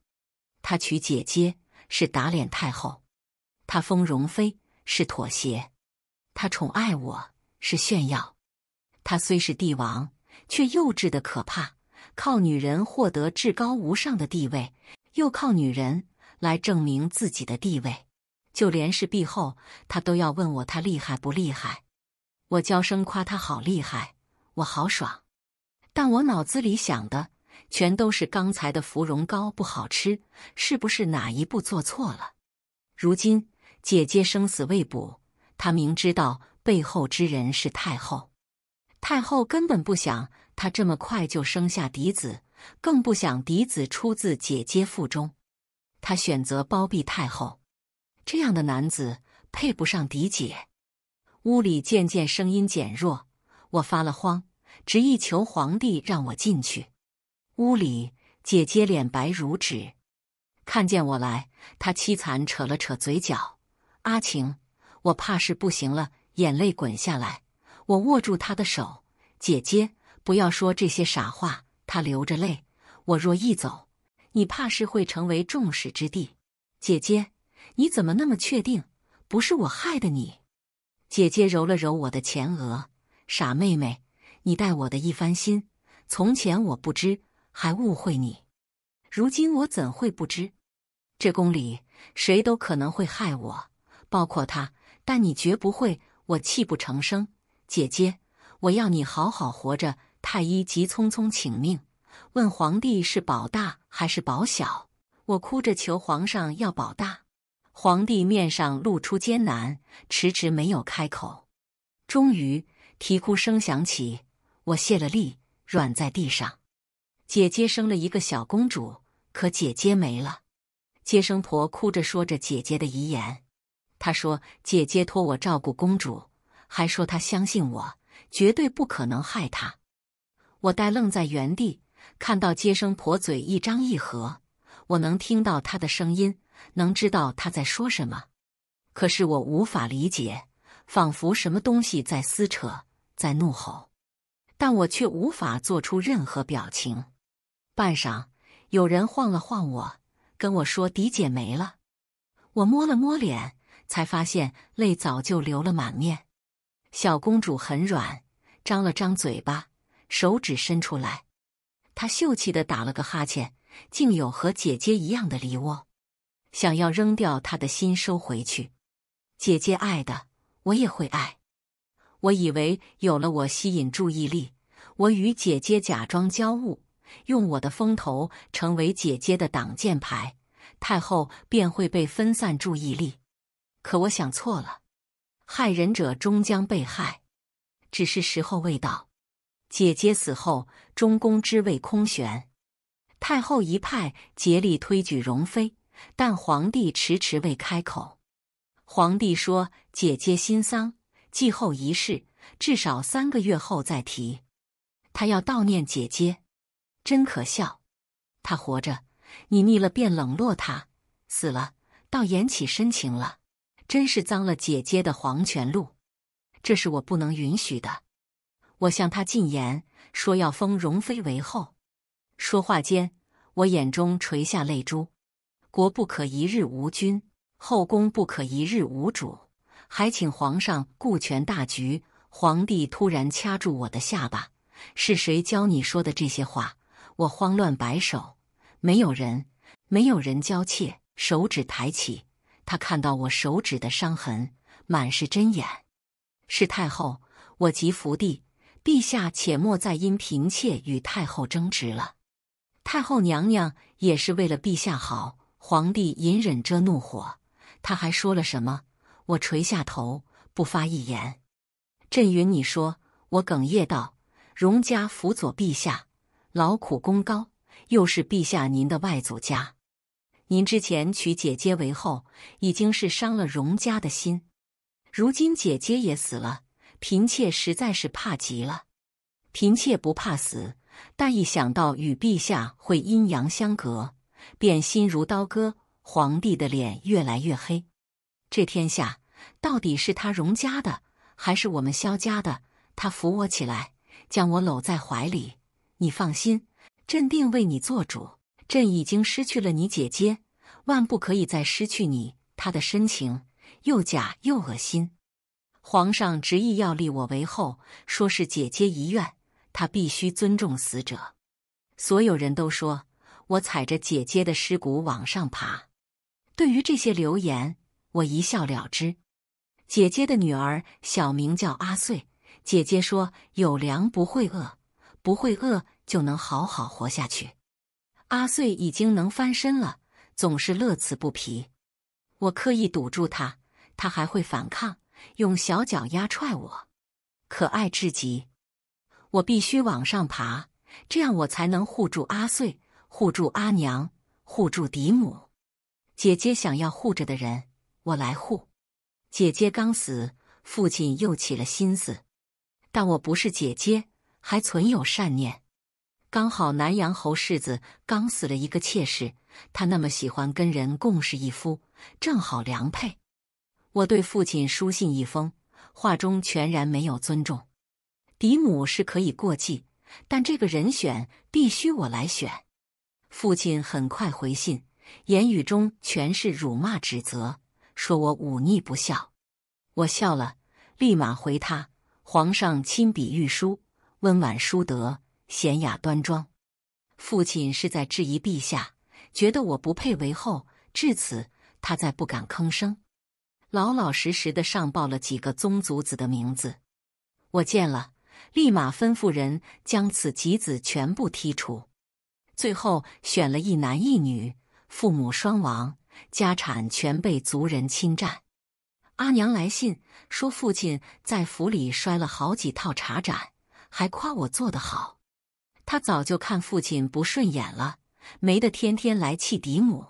他娶姐姐是打脸太后，他封容妃是妥协，他宠爱我是炫耀。他虽是帝王，却幼稚的可怕，靠女人获得至高无上的地位，又靠女人来证明自己的地位。就连是毕后，他都要问我他厉害不厉害。我娇声夸他好厉害，我好爽。但我脑子里想的全都是刚才的芙蓉糕不好吃，是不是哪一步做错了？如今姐姐生死未卜，他明知道背后之人是太后，太后根本不想他这么快就生下嫡子，更不想嫡子出自姐姐腹中，他选择包庇太后。这样的男子配不上狄姐。屋里渐渐声音减弱，我发了慌，执意求皇帝让我进去。屋里姐姐脸白如纸，看见我来，她凄惨扯了扯嘴角。阿晴，我怕是不行了，眼泪滚下来。我握住她的手，姐姐，不要说这些傻话。她流着泪，我若一走，你怕是会成为众矢之的，姐姐。你怎么那么确定不是我害的你？姐姐揉了揉我的前额，傻妹妹，你待我的一番心，从前我不知，还误会你，如今我怎会不知？这宫里谁都可能会害我，包括他，但你绝不会。我泣不成声，姐姐，我要你好好活着。太医急匆匆请命，问皇帝是保大还是保小？我哭着求皇上要保大。皇帝面上露出艰难，迟迟没有开口。终于啼哭声响起，我卸了力，软在地上。姐姐生了一个小公主，可姐姐没了。接生婆哭着说着姐姐的遗言，她说：“姐姐托我照顾公主，还说她相信我，绝对不可能害她。”我呆愣在原地，看到接生婆嘴一张一合，我能听到她的声音。能知道他在说什么，可是我无法理解，仿佛什么东西在撕扯，在怒吼，但我却无法做出任何表情。半晌，有人晃了晃我，跟我说：“迪姐没了。”我摸了摸脸，才发现泪早就流了满面。小公主很软，张了张嘴巴，手指伸出来，她秀气的打了个哈欠，竟有和姐姐一样的梨窝。想要扔掉他的心，收回去。姐姐爱的，我也会爱。我以为有了我吸引注意力，我与姐姐假装交恶，用我的风头成为姐姐的挡箭牌，太后便会被分散注意力。可我想错了，害人者终将被害，只是时候未到。姐姐死后，中宫之位空悬，太后一派竭力推举荣妃。但皇帝迟迟未开口。皇帝说：“姐姐新丧，继后一事至少三个月后再提。他要悼念姐姐，真可笑。他活着，你腻了便冷落他；死了，倒演起深情了，真是脏了姐姐的黄泉路。这是我不能允许的。我向他进言，说要封容妃为后。说话间，我眼中垂下泪珠。”国不可一日无君，后宫不可一日无主。还请皇上顾全大局。皇帝突然掐住我的下巴：“是谁教你说的这些话？”我慌乱摆手：“没有人，没有人教妾。”手指抬起，他看到我手指的伤痕，满是针眼。是太后，我及福地，陛下且莫再因嫔妾与太后争执了。太后娘娘也是为了陛下好。皇帝隐忍着怒火，他还说了什么？我垂下头，不发一言。朕云：“你说。”我哽咽道：“荣家辅佐陛下，劳苦功高，又是陛下您的外祖家。您之前娶姐姐为后，已经是伤了荣家的心。如今姐姐也死了，嫔妾实在是怕极了。嫔妾不怕死，但一想到与陛下会阴阳相隔。”便心如刀割，皇帝的脸越来越黑。这天下到底是他荣家的，还是我们萧家的？他扶我起来，将我搂在怀里。你放心，朕定为你做主。朕已经失去了你姐姐，万不可以再失去你。他的深情又假又恶心。皇上执意要立我为后，说是姐姐遗愿，他必须尊重死者。所有人都说。我踩着姐姐的尸骨往上爬。对于这些留言，我一笑了之。姐姐的女儿小名叫阿穗。姐姐说：“有粮不会饿，不会饿就能好好活下去。”阿穗已经能翻身了，总是乐此不疲。我刻意堵住他，他还会反抗，用小脚丫踹我，可爱至极。我必须往上爬，这样我才能护住阿穗。护住阿娘，护住嫡母，姐姐想要护着的人，我来护。姐姐刚死，父亲又起了心思，但我不是姐姐，还存有善念。刚好南阳侯世子刚死了一个妾室，他那么喜欢跟人共侍一夫，正好良配。我对父亲书信一封，话中全然没有尊重。嫡母是可以过继，但这个人选必须我来选。父亲很快回信，言语中全是辱骂指责，说我忤逆不孝。我笑了，立马回他：皇上亲笔御书，温婉淑德，娴雅端庄。父亲是在质疑陛下，觉得我不配为后。至此，他再不敢吭声，老老实实的上报了几个宗族子的名字。我见了，立马吩咐人将此几子全部剔除。最后选了一男一女，父母双亡，家产全被族人侵占。阿娘来信说，父亲在府里摔了好几套茶盏，还夸我做得好。他早就看父亲不顺眼了，没得天天来气嫡母。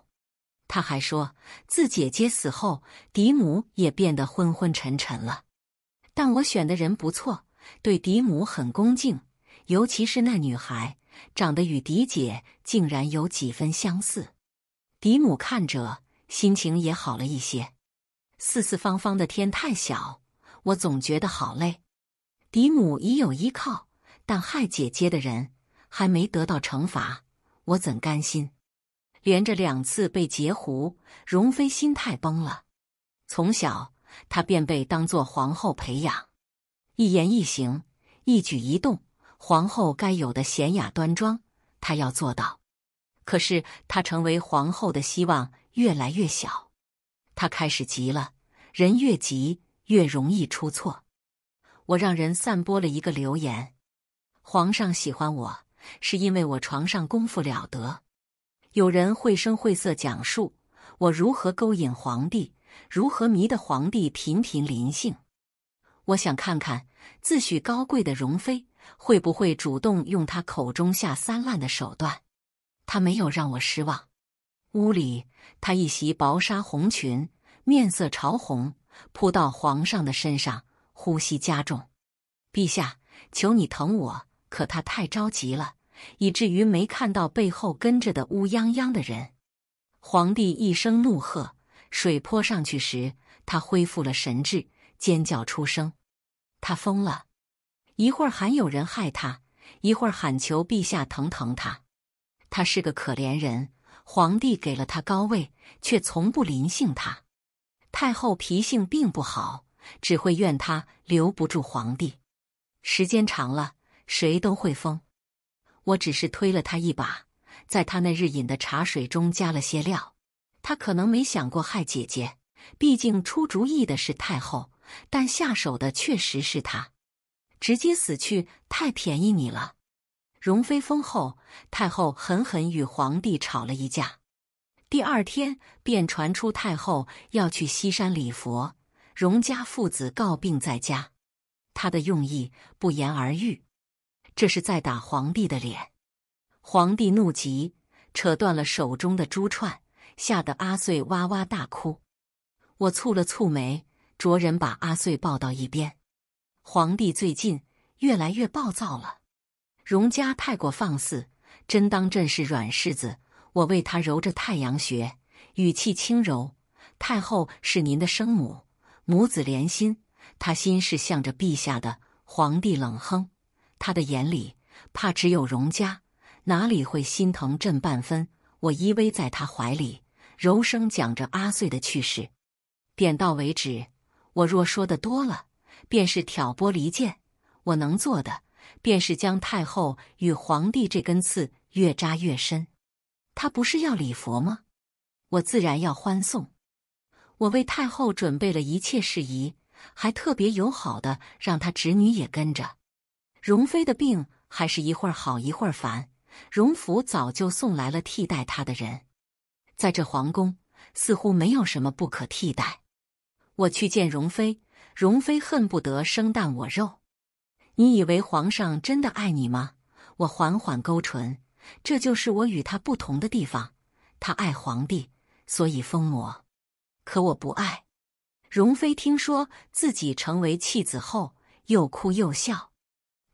他还说，自姐姐死后，嫡母也变得昏昏沉沉了。但我选的人不错，对嫡母很恭敬，尤其是那女孩。长得与嫡姐竟然有几分相似，嫡母看着心情也好了一些。四四方方的天太小，我总觉得好累。嫡母已有依靠，但害姐姐的人还没得到惩罚，我怎甘心？连着两次被截胡，容妃心态崩了。从小她便被当做皇后培养，一言一行，一举一动。皇后该有的娴雅端庄，她要做到。可是她成为皇后的希望越来越小，她开始急了。人越急越容易出错。我让人散播了一个流言：皇上喜欢我，是因为我床上功夫了得。有人绘声绘色讲述我如何勾引皇帝，如何迷得皇帝频频临幸。我想看看自诩高贵的容妃。会不会主动用他口中下三滥的手段？他没有让我失望。屋里，他一袭薄纱红裙，面色潮红，扑到皇上的身上，呼吸加重。陛下，求你疼我！可他太着急了，以至于没看到背后跟着的乌泱泱的人。皇帝一声怒喝，水泼上去时，他恢复了神智，尖叫出声。他疯了。一会儿喊有人害他，一会儿喊求陛下疼疼他。他是个可怜人，皇帝给了他高位，却从不临幸他。太后脾性并不好，只会怨他留不住皇帝。时间长了，谁都会疯。我只是推了他一把，在他那日饮的茶水中加了些料。他可能没想过害姐姐，毕竟出主意的是太后，但下手的确实是他。直接死去太便宜你了，荣妃封后，太后狠狠与皇帝吵了一架，第二天便传出太后要去西山礼佛，荣家父子告病在家，他的用意不言而喻，这是在打皇帝的脸，皇帝怒极，扯断了手中的珠串，吓得阿穗哇哇大哭，我蹙了蹙眉，着人把阿穗抱到一边。皇帝最近越来越暴躁了，荣家太过放肆，真当朕是软柿子？我为他揉着太阳穴，语气轻柔。太后是您的生母，母子连心，他心是向着陛下的。皇帝冷哼，他的眼里怕只有荣家，哪里会心疼朕半分？我依偎在他怀里，柔声讲着阿岁的趣事，点到为止。我若说的多了。便是挑拨离间，我能做的便是将太后与皇帝这根刺越扎越深。他不是要礼佛吗？我自然要欢送。我为太后准备了一切事宜，还特别友好的让她侄女也跟着。容妃的病还是一会儿好一会儿烦，荣府早就送来了替代她的人。在这皇宫，似乎没有什么不可替代。我去见容妃。容妃恨不得生啖我肉，你以为皇上真的爱你吗？我缓缓勾唇，这就是我与他不同的地方。他爱皇帝，所以疯魔；可我不爱。容妃听说自己成为弃子后，又哭又笑。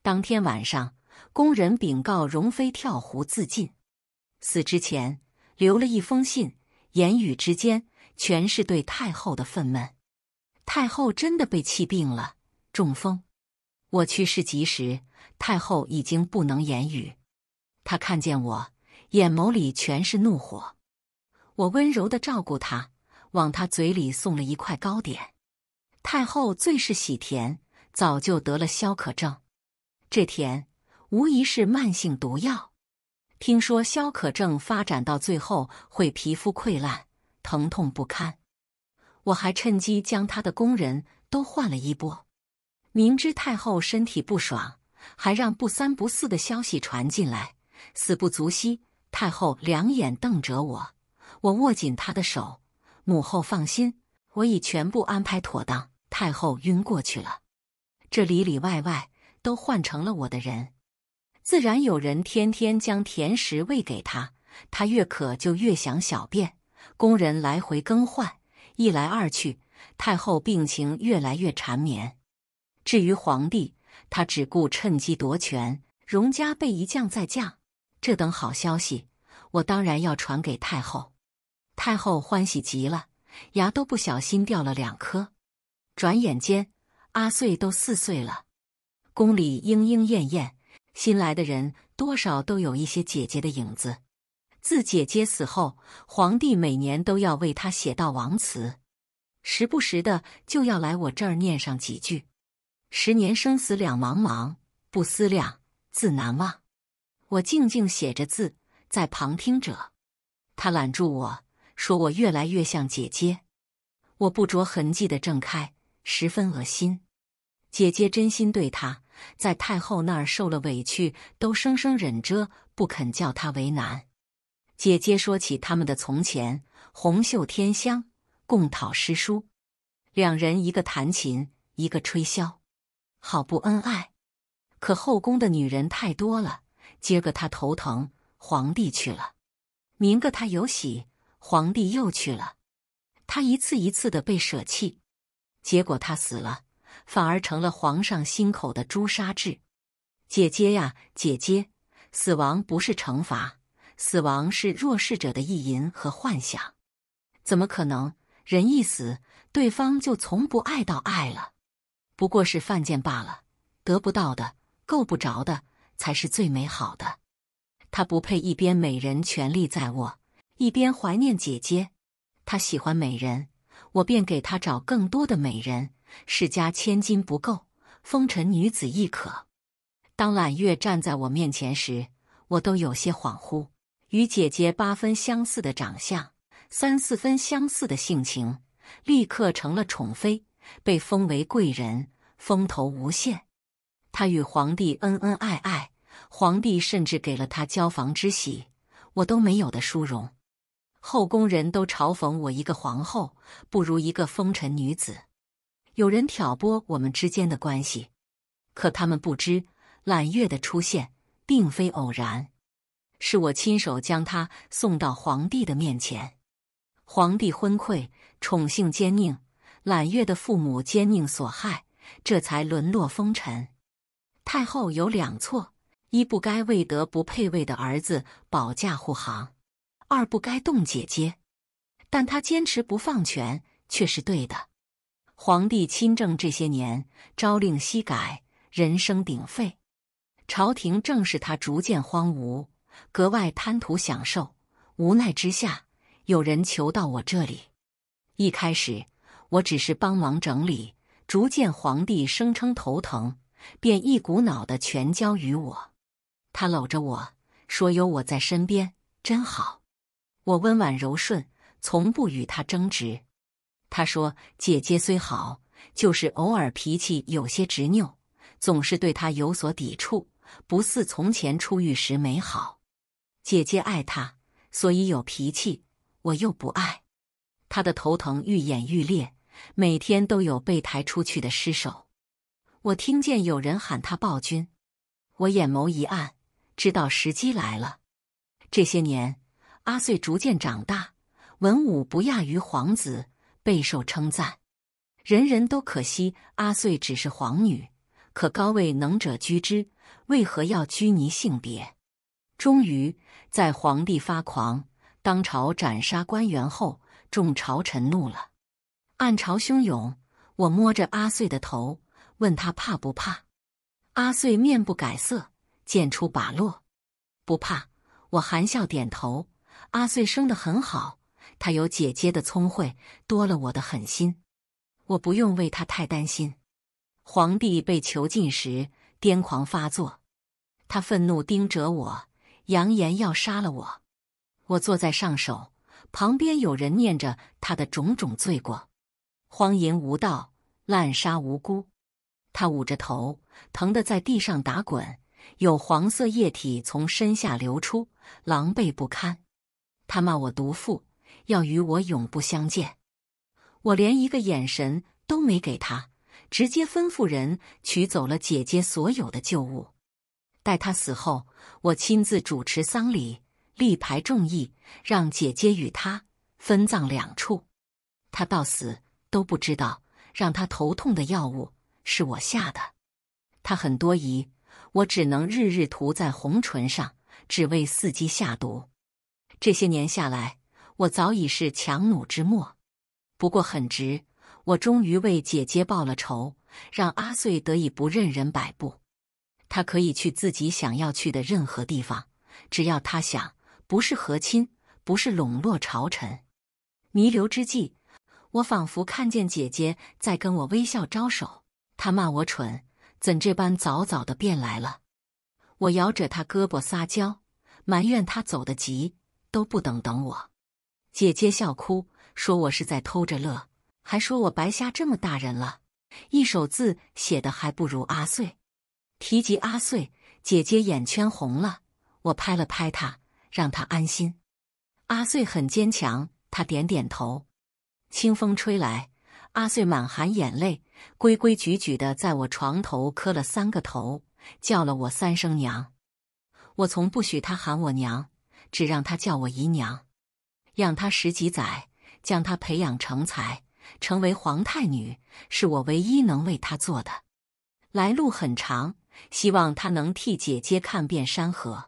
当天晚上，宫人禀告容妃跳湖自尽，死之前留了一封信，言语之间全是对太后的愤懑。太后真的被气病了，中风。我去世及时，太后已经不能言语。她看见我，眼眸里全是怒火。我温柔的照顾她，往她嘴里送了一块糕点。太后最是喜甜，早就得了消渴症。这甜无疑是慢性毒药。听说消渴症发展到最后会皮肤溃烂，疼痛不堪。我还趁机将他的工人都换了一波。明知太后身体不爽，还让不三不四的消息传进来，死不足惜。太后两眼瞪着我，我握紧她的手：“母后放心，我已全部安排妥当。”太后晕过去了，这里里外外都换成了我的人，自然有人天天将甜食喂给她，她越渴就越想小便，工人来回更换。一来二去，太后病情越来越缠绵。至于皇帝，他只顾趁机夺权，荣家被一降再降。这等好消息，我当然要传给太后。太后欢喜极了，牙都不小心掉了两颗。转眼间，阿穗都四岁了，宫里莺莺燕燕，新来的人多少都有一些姐姐的影子。自姐姐死后，皇帝每年都要为她写悼亡词，时不时的就要来我这儿念上几句。“十年生死两茫茫，不思量，自难忘。”我静静写着字，在旁听者。他揽住我说：“我越来越像姐姐。”我不着痕迹的挣开，十分恶心。姐姐真心对她，在太后那儿受了委屈，都生生忍着，不肯叫她为难。姐姐说起他们的从前，红袖添香，共讨诗书。两人一个弹琴，一个吹箫，好不恩爱。可后宫的女人太多了，今个他头疼，皇帝去了；明个他有喜，皇帝又去了。他一次一次的被舍弃，结果他死了，反而成了皇上心口的朱砂痣。姐姐呀，姐姐，死亡不是惩罚。死亡是弱势者的意淫和幻想，怎么可能？人一死，对方就从不爱到爱了，不过是犯贱罢了。得不到的、够不着的，才是最美好的。他不配一边美人权力在握，一边怀念姐姐。他喜欢美人，我便给他找更多的美人。世家千金不够，风尘女子亦可。当揽月站在我面前时，我都有些恍惚。与姐姐八分相似的长相，三四分相似的性情，立刻成了宠妃，被封为贵人，风头无限。她与皇帝恩恩爱爱，皇帝甚至给了她交房之喜，我都没有的殊荣。后宫人都嘲讽我一个皇后不如一个风尘女子，有人挑拨我们之间的关系，可他们不知揽月的出现并非偶然。是我亲手将他送到皇帝的面前，皇帝昏聩，宠幸奸佞，揽月的父母奸佞所害，这才沦落风尘。太后有两错：一不该为德不配位的儿子保驾护航；二不该动姐姐。但他坚持不放权却是对的。皇帝亲政这些年，朝令夕改，人声鼎沸，朝廷正是他逐渐荒芜。格外贪图享受，无奈之下，有人求到我这里。一开始我只是帮忙整理，逐渐皇帝声称头疼，便一股脑的全交于我。他搂着我说：“有我在身边真好。”我温婉柔顺，从不与他争执。他说：“姐姐虽好，就是偶尔脾气有些执拗，总是对他有所抵触，不似从前出遇时美好。”姐姐爱他，所以有脾气。我又不爱，他的头疼愈演愈烈，每天都有被抬出去的尸首。我听见有人喊他暴君，我眼眸一暗，知道时机来了。这些年，阿穗逐渐长大，文武不亚于皇子，备受称赞。人人都可惜阿穗只是皇女，可高位能者居之，为何要拘泥性别？终于在皇帝发狂、当朝斩杀官员后，众朝臣怒了，暗潮汹涌。我摸着阿穗的头，问他怕不怕。阿穗面不改色，剑出把落，不怕。我含笑点头。阿穗生得很好，他有姐姐的聪慧，多了我的狠心，我不用为他太担心。皇帝被囚禁时，癫狂发作，他愤怒盯着我。扬言要杀了我，我坐在上首，旁边有人念着他的种种罪过，荒淫无道，滥杀无辜。他捂着头，疼得在地上打滚，有黄色液体从身下流出，狼狈不堪。他骂我毒妇，要与我永不相见。我连一个眼神都没给他，直接吩咐人取走了姐姐所有的旧物，待他死后。我亲自主持丧礼，力排众议，让姐姐与他分葬两处。他到死都不知道，让他头痛的药物是我下的。他很多疑，我只能日日涂在红唇上，只为伺机下毒。这些年下来，我早已是强弩之末。不过很值，我终于为姐姐报了仇，让阿穗得以不任人摆布。他可以去自己想要去的任何地方，只要他想，不是和亲，不是笼络朝臣。弥留之际，我仿佛看见姐姐在跟我微笑招手。她骂我蠢，怎这般早早的便来了？我摇着她胳膊撒娇，埋怨她走得急，都不等等我。姐姐笑哭，说我是在偷着乐，还说我白瞎这么大人了，一手字写的还不如阿岁。提及阿穗，姐姐眼圈红了。我拍了拍她，让她安心。阿穗很坚强，她点点头。清风吹来，阿穗满含眼泪，规规矩矩的在我床头磕了三个头，叫了我三声娘。我从不许她喊我娘，只让她叫我姨娘。养她十几载，将她培养成才，成为皇太女，是我唯一能为她做的。来路很长。希望他能替姐姐看遍山河。